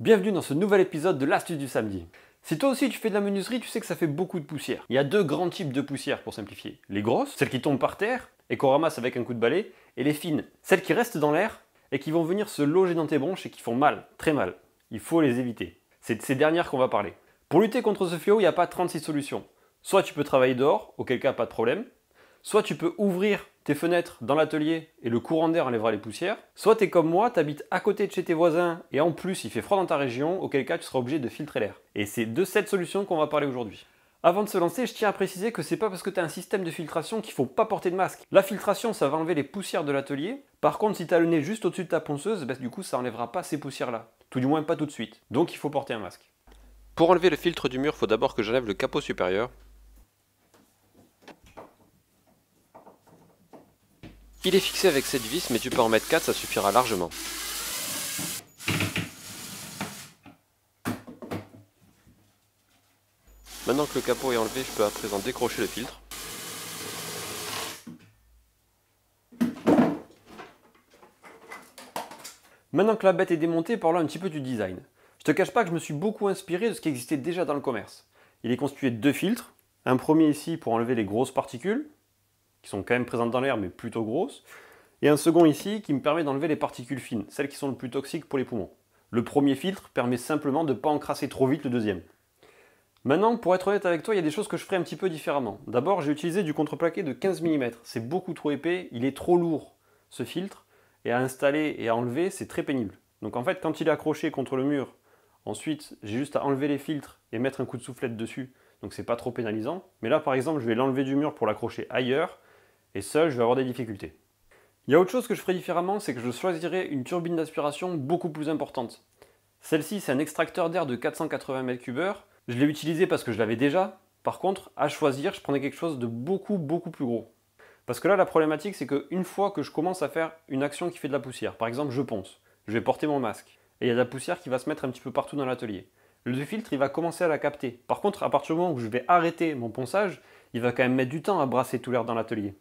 Bienvenue dans ce nouvel épisode de l'astuce du samedi. Si toi aussi tu fais de la menuiserie, tu sais que ça fait beaucoup de poussière. Il y a deux grands types de poussière pour simplifier. Les grosses, celles qui tombent par terre et qu'on ramasse avec un coup de balai, et les fines, celles qui restent dans l'air et qui vont venir se loger dans tes bronches et qui font mal, très mal. Il faut les éviter. C'est de ces dernières qu'on va parler. Pour lutter contre ce fléau, il n'y a pas 36 solutions. Soit tu peux travailler dehors, auquel cas pas de problème, Soit tu peux ouvrir tes fenêtres dans l'atelier et le courant d'air enlèvera les poussières. Soit tu es comme moi, tu habites à côté de chez tes voisins et en plus il fait froid dans ta région, auquel cas tu seras obligé de filtrer l'air. Et c'est de cette solution qu'on va parler aujourd'hui. Avant de se lancer, je tiens à préciser que c'est pas parce que tu as un système de filtration qu'il faut pas porter de masque. La filtration, ça va enlever les poussières de l'atelier. Par contre, si tu as le nez juste au-dessus de ta ponceuse, bah, du coup, ça enlèvera pas ces poussières-là. Tout du moins, pas tout de suite. Donc, il faut porter un masque. Pour enlever le filtre du mur, il faut d'abord que j'enlève le capot supérieur. Il est fixé avec cette vis, mais tu peux en mettre 4, ça suffira largement. Maintenant que le capot est enlevé, je peux à présent décrocher le filtre. Maintenant que la bête est démontée, parlons un petit peu du design. Je te cache pas que je me suis beaucoup inspiré de ce qui existait déjà dans le commerce. Il est constitué de deux filtres, un premier ici pour enlever les grosses particules, sont quand même présentes dans l'air, mais plutôt grosses. Et un second ici qui me permet d'enlever les particules fines, celles qui sont le plus toxiques pour les poumons. Le premier filtre permet simplement de ne pas encrasser trop vite le deuxième. Maintenant, pour être honnête avec toi, il y a des choses que je ferai un petit peu différemment. D'abord, j'ai utilisé du contreplaqué de 15 mm. C'est beaucoup trop épais, il est trop lourd ce filtre, et à installer et à enlever, c'est très pénible. Donc en fait, quand il est accroché contre le mur, ensuite, j'ai juste à enlever les filtres et mettre un coup de soufflette dessus, donc c'est pas trop pénalisant. Mais là, par exemple, je vais l'enlever du mur pour l'accrocher ailleurs, et seul, je vais avoir des difficultés. Il y a autre chose que je ferai différemment, c'est que je choisirai une turbine d'aspiration beaucoup plus importante. Celle-ci, c'est un extracteur d'air de 480 m3. Je l'ai utilisé parce que je l'avais déjà. Par contre, à choisir, je prenais quelque chose de beaucoup, beaucoup plus gros. Parce que là, la problématique, c'est qu'une fois que je commence à faire une action qui fait de la poussière, par exemple, je ponce, je vais porter mon masque, et il y a de la poussière qui va se mettre un petit peu partout dans l'atelier. Le filtre, il va commencer à la capter. Par contre, à partir du moment où je vais arrêter mon ponçage, il va quand même mettre du temps à brasser tout l'air dans l'atelier.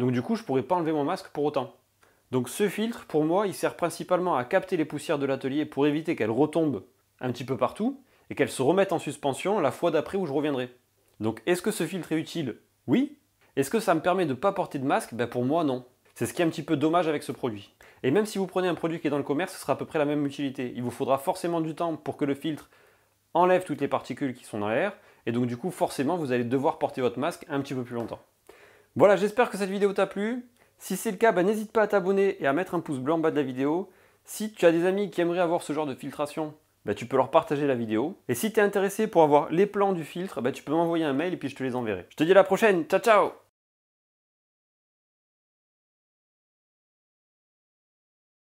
Donc du coup, je pourrais pas enlever mon masque pour autant. Donc ce filtre, pour moi, il sert principalement à capter les poussières de l'atelier pour éviter qu'elles retombent un petit peu partout et qu'elles se remettent en suspension la fois d'après où je reviendrai. Donc est-ce que ce filtre est utile Oui. Est-ce que ça me permet de ne pas porter de masque ben Pour moi, non. C'est ce qui est un petit peu dommage avec ce produit. Et même si vous prenez un produit qui est dans le commerce, ce sera à peu près la même utilité. Il vous faudra forcément du temps pour que le filtre enlève toutes les particules qui sont dans l'air, et donc du coup forcément vous allez devoir porter votre masque un petit peu plus longtemps. Voilà, j'espère que cette vidéo t'a plu. Si c'est le cas, bah, n'hésite pas à t'abonner et à mettre un pouce bleu en bas de la vidéo. Si tu as des amis qui aimeraient avoir ce genre de filtration, bah, tu peux leur partager la vidéo. Et si tu es intéressé pour avoir les plans du filtre, bah, tu peux m'envoyer un mail et puis je te les enverrai. Je te dis à la prochaine, ciao ciao